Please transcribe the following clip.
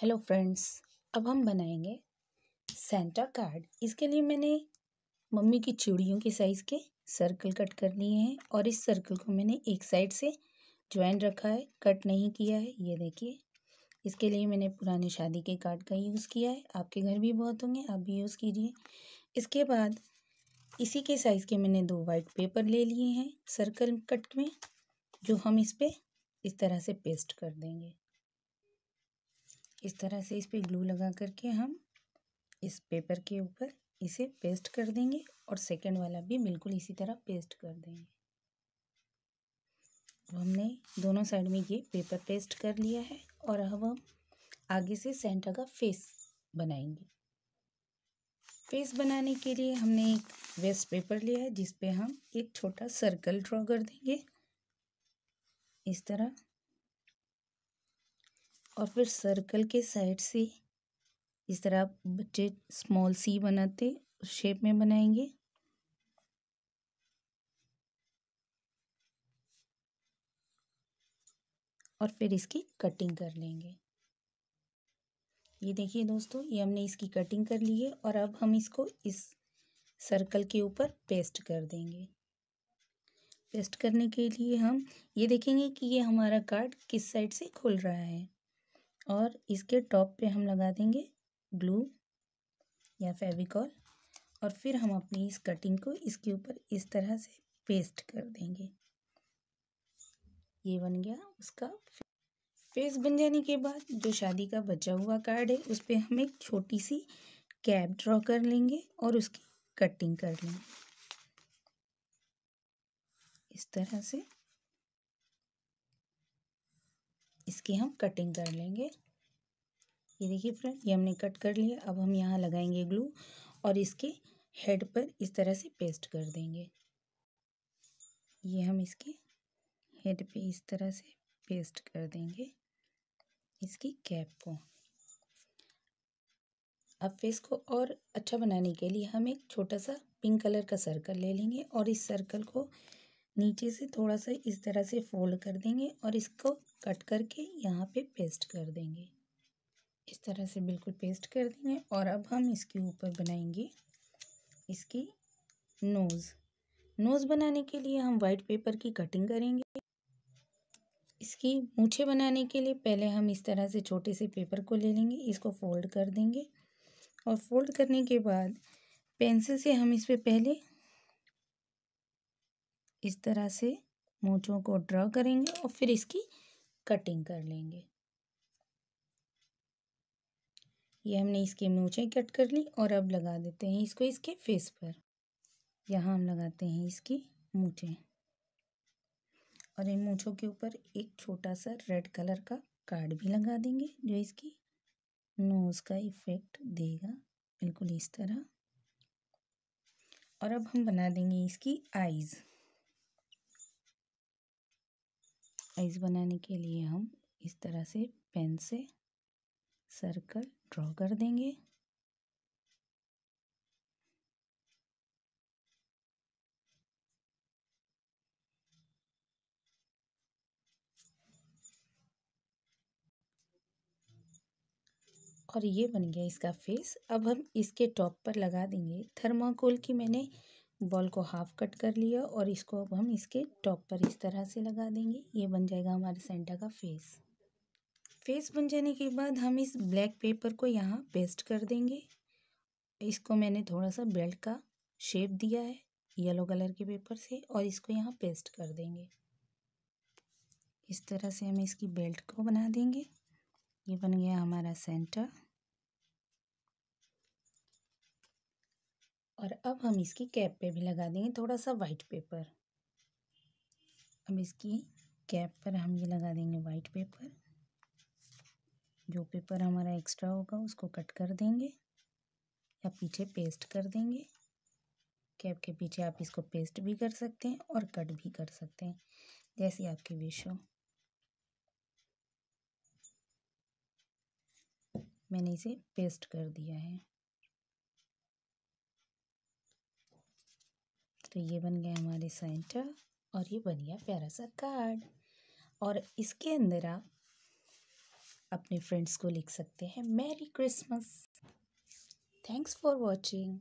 hello friends अब हम बनाएंगे सेंटा कार्ड इसके लिए मैंने मम्मी की चूड़ियों के साइज़ के सर्कल कट कर लिए हैं और इस सर्कल को मैंने एक साइड से ज्वाइन रखा है कट नहीं किया है ये देखिए इसके लिए मैंने पुराने शादी के कार्ड का यूज़ किया है आपके घर भी बहुत होंगे आप भी यूज़ कीजिए इसके बाद इसी के साइज़ के मैंने दो वाइट पेपर ले लिए हैं सर्कल कट में जो हम इस पर इस तरह से पेस्ट कर देंगे इस तरह से इस पर ग्लू लगा करके हम इस पेपर के ऊपर इसे पेस्ट कर देंगे और सेकेंड वाला भी बिल्कुल इसी तरह पेस्ट कर देंगे अब हमने दोनों साइड में ये पेपर पेस्ट कर लिया है और अब हम आगे से सेंटा का फेस बनाएंगे फेस बनाने के लिए हमने एक वेस्ट पेपर लिया है जिस पे हम एक छोटा सर्कल ड्रॉ कर देंगे इस तरह और फिर सर्कल के साइड से इस तरह आप बच्चे स्मॉल सी बनाते उस शेप में बनाएंगे और फिर इसकी कटिंग कर लेंगे ये देखिए दोस्तों ये हमने इसकी कटिंग कर ली है और अब हम इसको इस सर्कल के ऊपर पेस्ट कर देंगे पेस्ट करने के लिए हम ये देखेंगे कि ये हमारा कार्ड किस साइड से खुल रहा है और इसके टॉप पे हम लगा देंगे ग्लू या फेविकॉल और फिर हम अपनी इस कटिंग को इसके ऊपर इस तरह से पेस्ट कर देंगे ये बन गया उसका फेस बन जाने के बाद जो शादी का बचा हुआ कार्ड है उस पर हम एक छोटी सी कैप ड्रॉ कर लेंगे और उसकी कटिंग कर लेंगे इस तरह से इसकी हम कटिंग कर लेंगे ये देखिए फ्रेंड ये हमने कट कर लिया अब हम यहाँ लगाएंगे ग्लू और इसके हेड पर इस तरह से पेस्ट कर देंगे ये हम इसके हेड पे इस तरह से पेस्ट कर देंगे इसकी कैप को अब फेस को और अच्छा बनाने के लिए हम एक छोटा सा पिंक कलर का सर्कल ले लेंगे और इस सर्कल को नीचे से थोड़ा सा इस तरह से फोल्ड कर देंगे और इसको कट करके यहाँ पे पेस्ट कर देंगे इस तरह से बिल्कुल पेस्ट कर देंगे और अब हम इसके ऊपर बनाएंगे इसकी नोज़ नोज़ बनाने के लिए हम वाइट पेपर की कटिंग करेंगे इसकी मूछे बनाने के लिए पहले हम इस तरह से छोटे से पेपर को ले लेंगे इसको फोल्ड कर देंगे और फोल्ड करने के बाद पेंसिल से हम इस पर पहले इस तरह से मोचों को ड्रॉ करेंगे और फिर इसकी कटिंग कर लेंगे ये हमने इसके मूछें कट कर ली और अब लगा देते हैं इसको इसके फेस पर यहाँ हम लगाते हैं इसकी मूछें और इन मूछों के ऊपर एक छोटा सा रेड कलर का कार्ड भी लगा देंगे जो इसकी नोज़ का इफ़ेक्ट देगा बिल्कुल इस तरह और अब हम बना देंगे इसकी आइज़ आइज़ बनाने के लिए हम इस तरह से पेन से सर्कल ड्रॉ कर देंगे और ये बन गया इसका फेस अब हम इसके टॉप पर लगा देंगे थर्माकोल की मैंने बॉल को हाफ कट कर लिया और इसको अब हम इसके टॉप पर इस तरह से लगा देंगे ये बन जाएगा हमारे सेंटा का फेस फेस बन जाने के बाद हम इस ब्लैक पेपर को यहाँ पेस्ट कर देंगे इसको मैंने थोड़ा सा बेल्ट का शेप दिया है येलो कलर के पेपर से और इसको यहाँ पेस्ट कर देंगे इस तरह से हम इसकी बेल्ट को बना देंगे ये बन गया हमारा सेंटर और अब हम इसकी कैप पे भी लगा देंगे थोड़ा सा वाइट पेपर अब इसकी कैप पर हम ये लगा देंगे वाइट पेपर जो पेपर हमारा एक्स्ट्रा होगा उसको कट कर देंगे या पीछे पेस्ट कर देंगे कैप के पीछे आप इसको पेस्ट भी कर सकते हैं और कट भी कर सकते हैं जैसी आपकी विश हो मैंने इसे पेस्ट कर दिया है तो ये बन गया हमारे सेंटर और ये बन गया प्यारा सा कार्ड और इसके अंदर आप अपने फ्रेंड्स को लिख सकते हैं merry Christmas thanks for watching